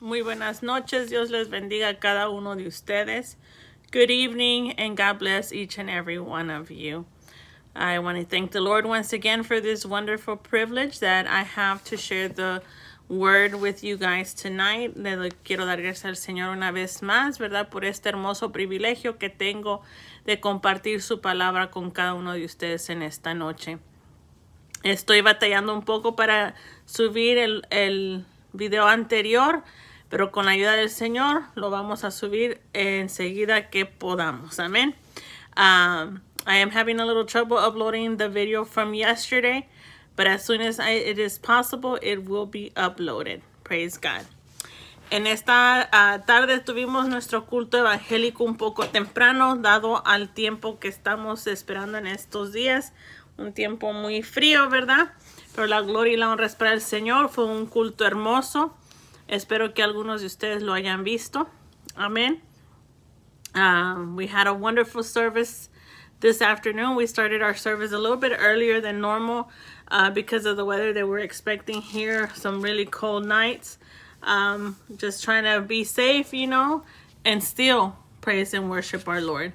Muy buenas noches. Dios les bendiga a cada uno de ustedes. Good evening and God bless each and every one of you. I want to thank the Lord once again for this wonderful privilege that I have to share the word with you guys tonight. Le quiero dar gracias al Señor una vez más, ¿verdad? Por este hermoso privilegio que tengo de compartir su palabra con cada uno de ustedes en esta noche. Estoy batallando un poco para subir el, el video anterior, pero con la ayuda del Señor lo vamos a subir enseguida que podamos. Amén. Um, I am having a little trouble uploading the video from yesterday, but as soon as it is possible, it will be uploaded. Praise God. En esta ah, tarde tuvimos nuestro culto evangélico un poco temprano, dado al tiempo que estamos esperando en estos días. un tiempo muy frío, ¿verdad? Pero la gloria y la honra es para el Señor. Fue un culto hermoso. Espero que algunos de ustedes lo hayan visto. Amén. Um, we had a wonderful service this afternoon. We started our service a little bit earlier than normal uh, because of the weather that we're expecting here. Some really cold nights. Um, just trying to be safe, you know, and still praise and worship our Lord.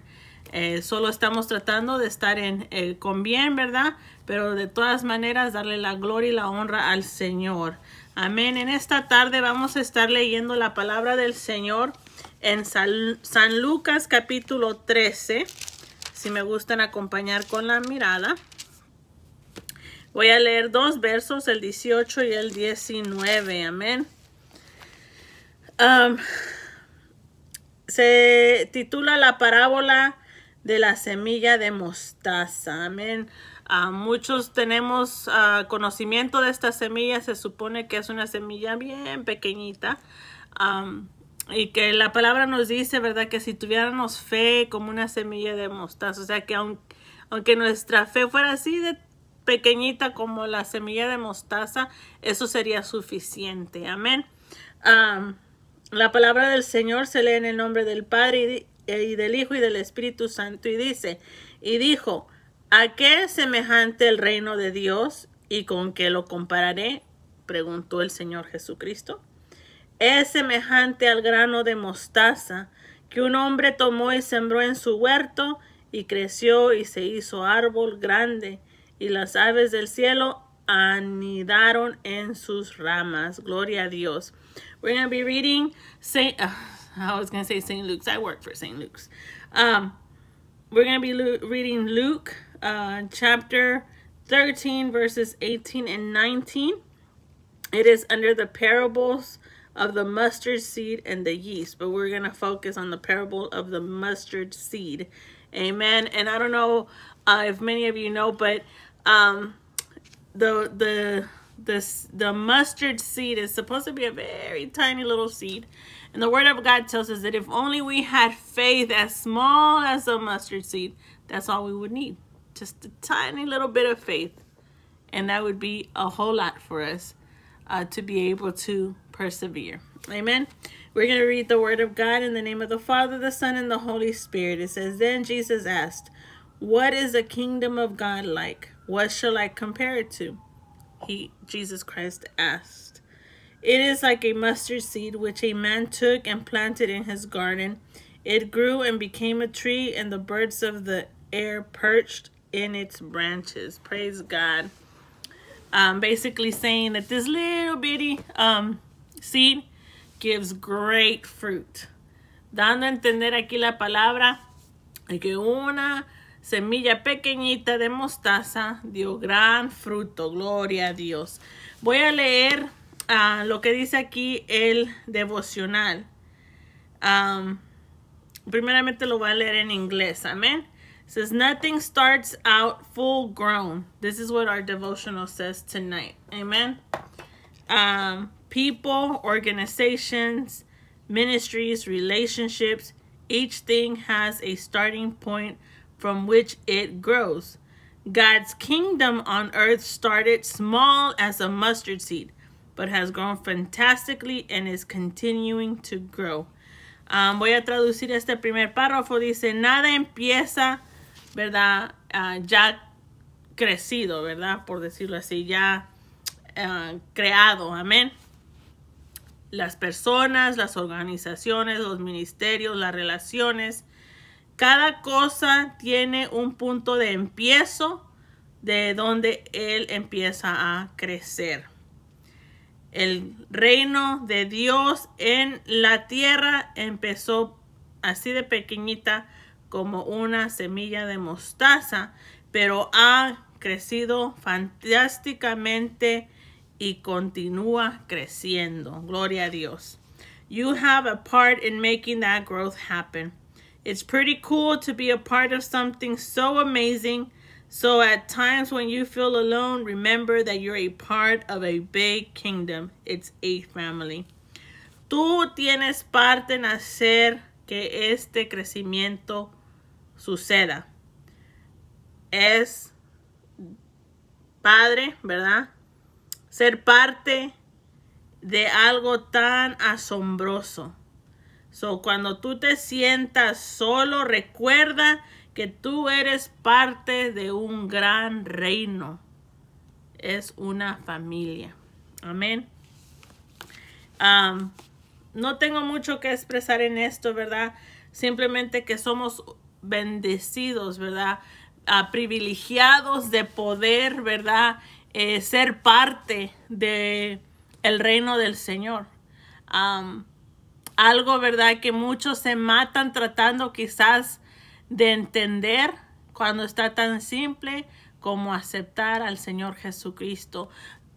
Eh, solo estamos tratando de estar en, eh, con bien, ¿verdad? Pero de todas maneras, darle la gloria y la honra al Señor. Amén. En esta tarde vamos a estar leyendo la palabra del Señor en San, Lucas capítulo 13. Si me gustan acompañar con la mirada. Voy a leer dos versos, el 18 y el 19. Amén. se titula la parábola de la semilla de mostaza. Amén. Ah, muchos tenemos ah, conocimiento de esta semilla. Se supone que es una semilla bien pequeñita. y que la palabra nos dice, ¿verdad? Que si tuviéramos fe como una semilla de mostaza, o sea que aunque nuestra fe fuera así de pequeñita como la semilla de mostaza, eso sería suficiente. Amén. la palabra del Señor se lee en el nombre del Padre y del Hijo y del Espíritu Santo y dice, y dijo, ¿a qué es semejante el reino de Dios y con qué lo compararé? preguntó el Señor Jesucristo. Es semejante al grano de mostaza que un hombre tomó y sembró en su huerto y creció y se hizo árbol grande y las aves del cielo anidaron en sus ramas. Gloria a Dios. We're going to be reading St. Uh, I was going to say St. Luke's. I work for St. Luke's. Um, we're going to be reading Luke uh, chapter 13, verses 18 and 19. It is under the parables of the mustard seed and the yeast, but we're going to focus on the parable of the mustard seed. Amen. And I don't know uh, if many of you know, but um, the the this the mustard seed is supposed to be a very tiny little seed and the word of god tells us that if only we had faith as small as a mustard seed that's all we would need just a tiny little bit of faith and that would be a whole lot for us uh, to be able to persevere amen we're going to read the word of god in the name of the father the son and the holy spirit it says then jesus asked what is the kingdom of god like what shall i compare it to he Jesus Christ asked. It is like a mustard seed which a man took and planted in his garden. It grew and became a tree, and the birds of the air perched in its branches. Praise God. Um, basically saying that this little bitty um, seed gives great fruit. Dando a entender aquí la palabra que una semilla pequeñita de mostaza dio gran fruto. Gloria a Dios. Voy a leer ah, lo que dice aquí el devocional. primeramente lo voy a leer en inglés. Amén. says nothing starts out full grown. This is what our devotional says tonight. Amen. people, organizations, ministries, relationships, each thing has a starting point from which it grows. God's kingdom on earth started small as a mustard seed, but has grown fantastically and is continuing to grow. Um, voy a traducir este primer párrafo. Dice, nada empieza, ¿verdad? Uh, ya crecido, ¿verdad? Por decirlo así, ya uh, creado, amén. Las personas, las organizaciones, los ministerios, las relaciones, Cada cosa tiene un punto de empiezo de donde él empieza a crecer. El reino de Dios en la tierra empezó así de pequeñita como una semilla de mostaza, pero ha crecido fantásticamente y continúa creciendo. Gloria a Dios. You have a part in making that growth happen. It's pretty cool to be a part of something so amazing. So at times when you feel alone, remember that you're a part of a big kingdom. It's a family. Tú tienes parte en hacer que este crecimiento suceda. Es padre, ¿verdad? Ser parte de algo tan asombroso. So, cuando tú te sientas solo, recuerda que tú eres parte de un gran reino. Es una familia. Amén. no tengo mucho que expresar en esto, ¿verdad? Simplemente que somos bendecidos, ¿verdad? A ah, privilegiados de poder, ¿verdad? Eh, ser parte de el reino del Señor algo, ¿verdad? Que muchos se matan tratando quizás de entender cuando está tan simple como aceptar al Señor Jesucristo.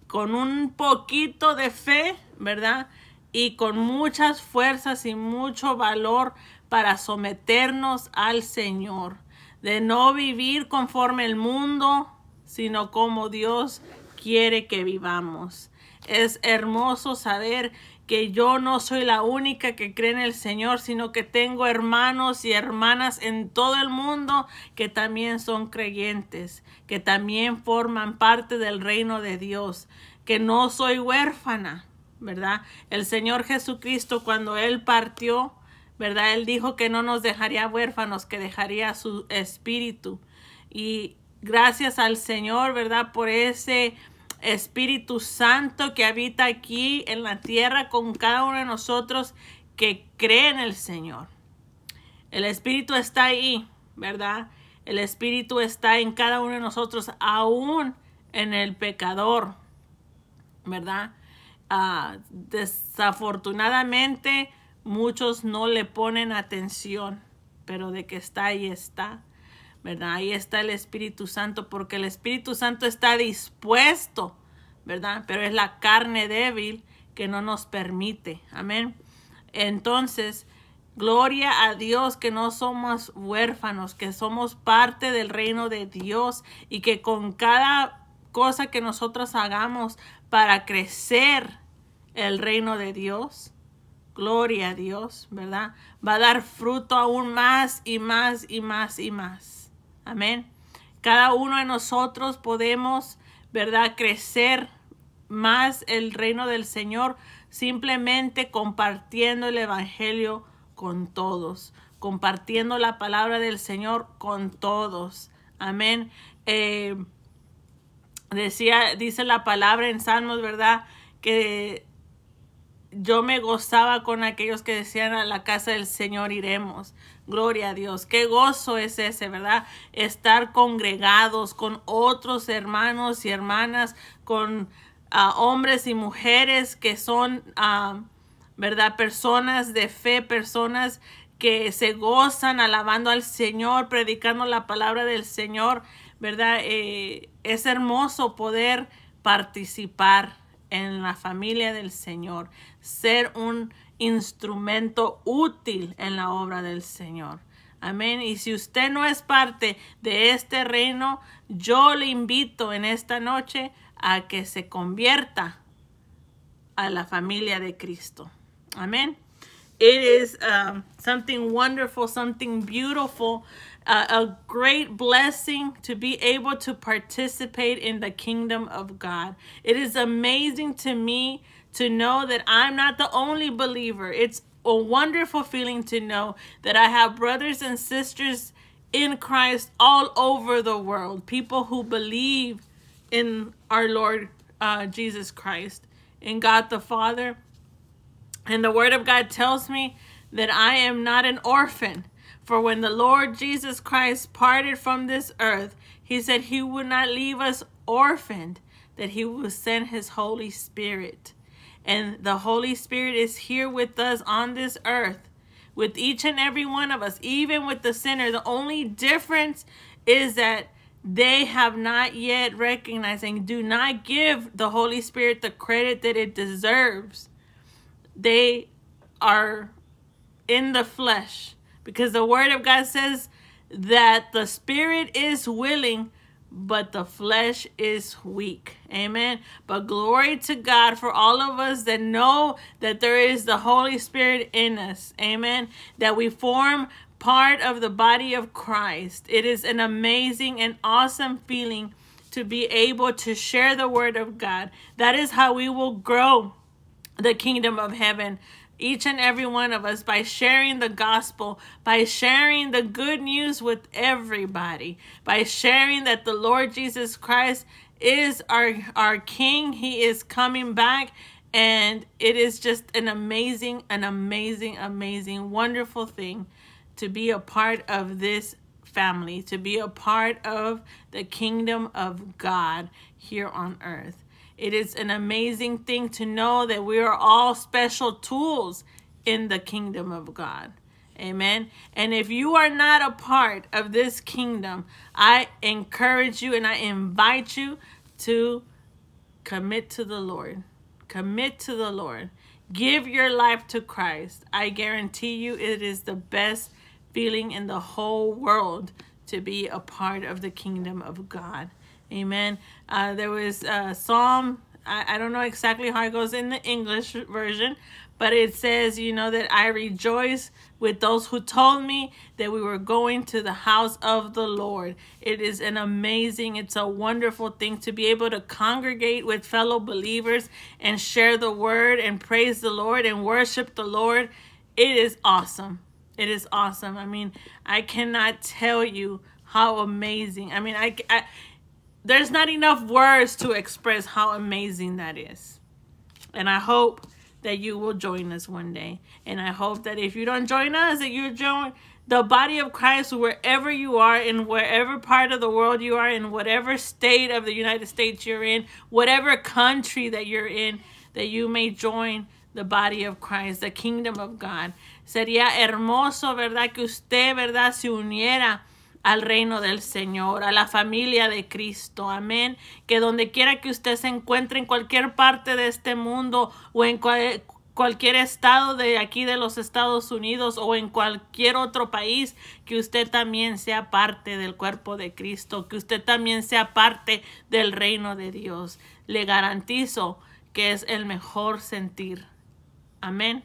Con un poquito de fe, ¿verdad? Y con muchas fuerzas y mucho valor para someternos al Señor. De no vivir conforme el mundo, sino como Dios quiere que vivamos. Es hermoso saber que yo no soy la única que cree en el Señor, sino que tengo hermanos y hermanas en todo el mundo que también son creyentes, que también forman parte del reino de Dios, que no soy huérfana, ¿verdad? El Señor Jesucristo cuando Él partió, ¿verdad? Él dijo que no nos dejaría huérfanos, que dejaría su espíritu. Y gracias al Señor, ¿verdad? Por ese Espíritu Santo que habita aquí en la tierra con cada uno de nosotros que cree en el Señor. El Espíritu está ahí, ¿verdad? El Espíritu está en cada uno de nosotros, aún en el pecador, ¿verdad? Ah, desafortunadamente muchos no le ponen atención, pero de que está ahí está. ¿verdad? Ahí está el Espíritu Santo, porque el Espíritu Santo está dispuesto, ¿verdad? Pero es la carne débil que no nos permite, amén. Entonces, gloria a Dios que no somos huérfanos, que somos parte del reino de Dios y que con cada cosa que nosotros hagamos para crecer el reino de Dios, gloria a Dios, ¿verdad? Va a dar fruto aún más y más y más y más. Amén. Cada uno de nosotros podemos, ¿verdad?, crecer más el reino del Señor simplemente compartiendo el Evangelio con todos, compartiendo la palabra del Señor con todos. Amén. Eh, decía, dice la palabra en Salmos, ¿verdad? Que yo me gozaba con aquellos que decían a la casa del Señor iremos. Gloria a Dios. Qué gozo es ese, ¿verdad? Estar congregados con otros hermanos y hermanas, con ah, hombres y mujeres que son, ah, ¿verdad? Personas de fe, personas que se gozan alabando al Señor, predicando la palabra del Señor, ¿verdad? Eh, es hermoso poder participar en la familia del Señor, ser un instrumento útil en la obra del Señor. Amén. Y si usted no es parte de este reino, yo le invito en esta noche a que se convierta a la familia de Cristo. Amén. It is um, something wonderful, something beautiful uh, a great blessing to be able to participate in the kingdom of God. It is amazing to me to know that I'm not the only believer. It's a wonderful feeling to know that I have brothers and sisters in Christ all over the world, people who believe in our Lord uh, Jesus Christ, in God the Father. And the Word of God tells me that I am not an orphan for when the Lord Jesus Christ parted from this earth, he said he would not leave us orphaned, that he would send his Holy Spirit. And the Holy Spirit is here with us on this earth, with each and every one of us, even with the sinner. The only difference is that they have not yet recognized and do not give the Holy Spirit the credit that it deserves. They are in the flesh because the word of God says that the spirit is willing, but the flesh is weak. Amen. But glory to God for all of us that know that there is the Holy Spirit in us. Amen. That we form part of the body of Christ. It is an amazing and awesome feeling to be able to share the word of God. That is how we will grow the kingdom of heaven each and every one of us by sharing the gospel, by sharing the good news with everybody, by sharing that the Lord Jesus Christ is our our king, he is coming back and it is just an amazing an amazing amazing wonderful thing to be a part of this family, to be a part of the kingdom of God here on earth. It is an amazing thing to know that we are all special tools in the kingdom of God. Amen. And if you are not a part of this kingdom, I encourage you and I invite you to commit to the Lord. Commit to the Lord. Give your life to Christ. I guarantee you it is the best feeling in the whole world to be a part of the kingdom of God. Amen. Uh, there was a uh, Psalm, I, I don't know exactly how it goes in the English version, but it says, you know, that I rejoice with those who told me that we were going to the house of the Lord. It is an amazing, it's a wonderful thing to be able to congregate with fellow believers and share the word and praise the Lord and worship the Lord. It is awesome. It is awesome. I mean, I cannot tell you how amazing. I mean, I, I there's not enough words to express how amazing that is. And I hope that you will join us one day. And I hope that if you don't join us, that you join the body of Christ wherever you are, in wherever part of the world you are, in whatever state of the United States you're in, whatever country that you're in, that you may join the body of Christ, the kingdom of God. Sería hermoso, ¿verdad? Que usted, ¿verdad? Se uniera. al reino del Señor, a la familia de Cristo. Amén. Que donde quiera que usted se encuentre, en cualquier parte de este mundo o en cualquier estado de aquí de los Estados Unidos o en cualquier otro país, que usted también sea parte del cuerpo de Cristo, que usted también sea parte del reino de Dios. Le garantizo que es el mejor sentir. Amén.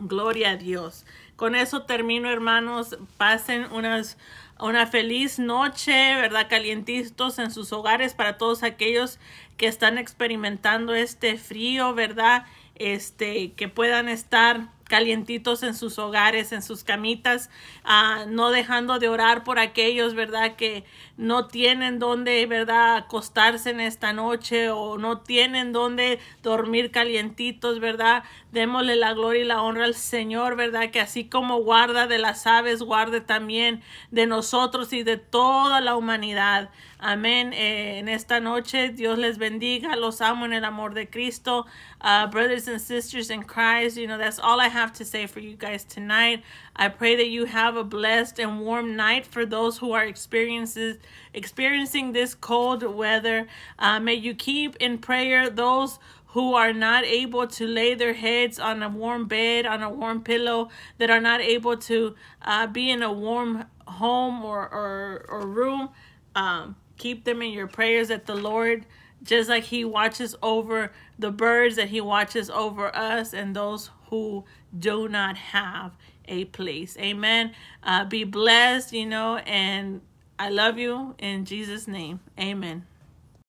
Gloria a Dios. Con eso termino, hermanos. Pasen una feliz noche, ¿verdad? Calientitos en sus hogares para todos aquellos que están experimentando este frío, ¿verdad? Este, que puedan estar calientitos en sus hogares, en sus camitas, ah, no dejando de orar por aquellos, ¿verdad? Que no tienen dónde, ¿verdad? Acostarse en esta noche o no tienen dónde dormir calientitos, ¿verdad? Démosle la gloria y la honra al Señor, ¿verdad? Que así como guarda de las aves, guarde también de nosotros y de toda la humanidad. Amén. Eh, en esta noche, Dios les bendiga. Los amo en el amor de Cristo. Uh, brothers and sisters in Christ, you know, that's all I have to say for you guys tonight. I pray that you have a blessed and warm night for those who are experiences, experiencing this cold weather. Uh, may you keep in prayer those who are not able to lay their heads on a warm bed, on a warm pillow, that are not able to uh, be in a warm home or, or, or room, um, keep them in your prayers that the Lord, just like he watches over the birds, that he watches over us and those who do not have a place. Amen. Uh, be blessed, you know, and I love you in Jesus' name. Amen.